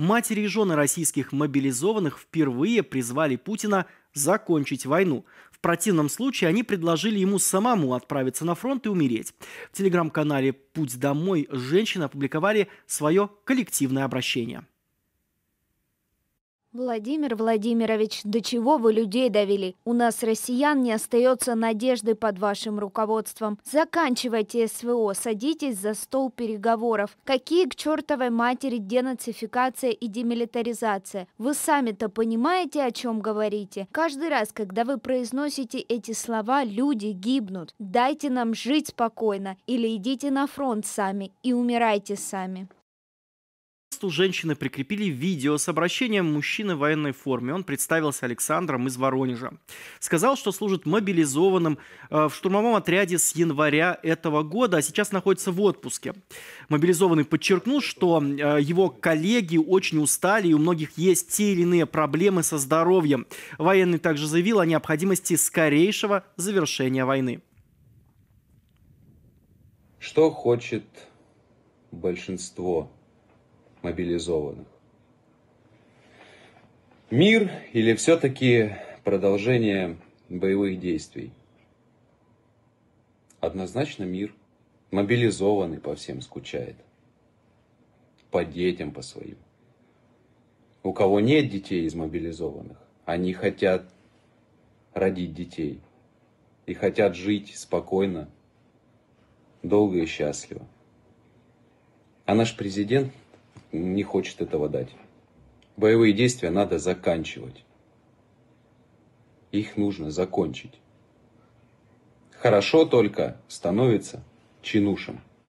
Матери и жены российских мобилизованных впервые призвали Путина закончить войну. В противном случае они предложили ему самому отправиться на фронт и умереть. В телеграм-канале «Путь домой» женщины опубликовали свое коллективное обращение. Владимир Владимирович, до чего вы людей довели? У нас, россиян, не остается надежды под вашим руководством. Заканчивайте СВО, садитесь за стол переговоров. Какие к чертовой матери денацификация и демилитаризация? Вы сами-то понимаете, о чем говорите? Каждый раз, когда вы произносите эти слова, люди гибнут. Дайте нам жить спокойно или идите на фронт сами и умирайте сами посту женщины прикрепили видео с обращением мужчины в военной форме. Он представился Александром из Воронежа. Сказал, что служит мобилизованным э, в штурмовом отряде с января этого года, а сейчас находится в отпуске. Мобилизованный подчеркнул, что э, его коллеги очень устали и у многих есть те или иные проблемы со здоровьем. Военный также заявил о необходимости скорейшего завершения войны. Что хочет большинство мобилизованных. Мир или все-таки продолжение боевых действий? Однозначно мир. Мобилизованный по всем скучает. По детям по своим. У кого нет детей из мобилизованных, они хотят родить детей. И хотят жить спокойно, долго и счастливо. А наш президент не хочет этого дать. Боевые действия надо заканчивать. Их нужно закончить. Хорошо только становится чинушем.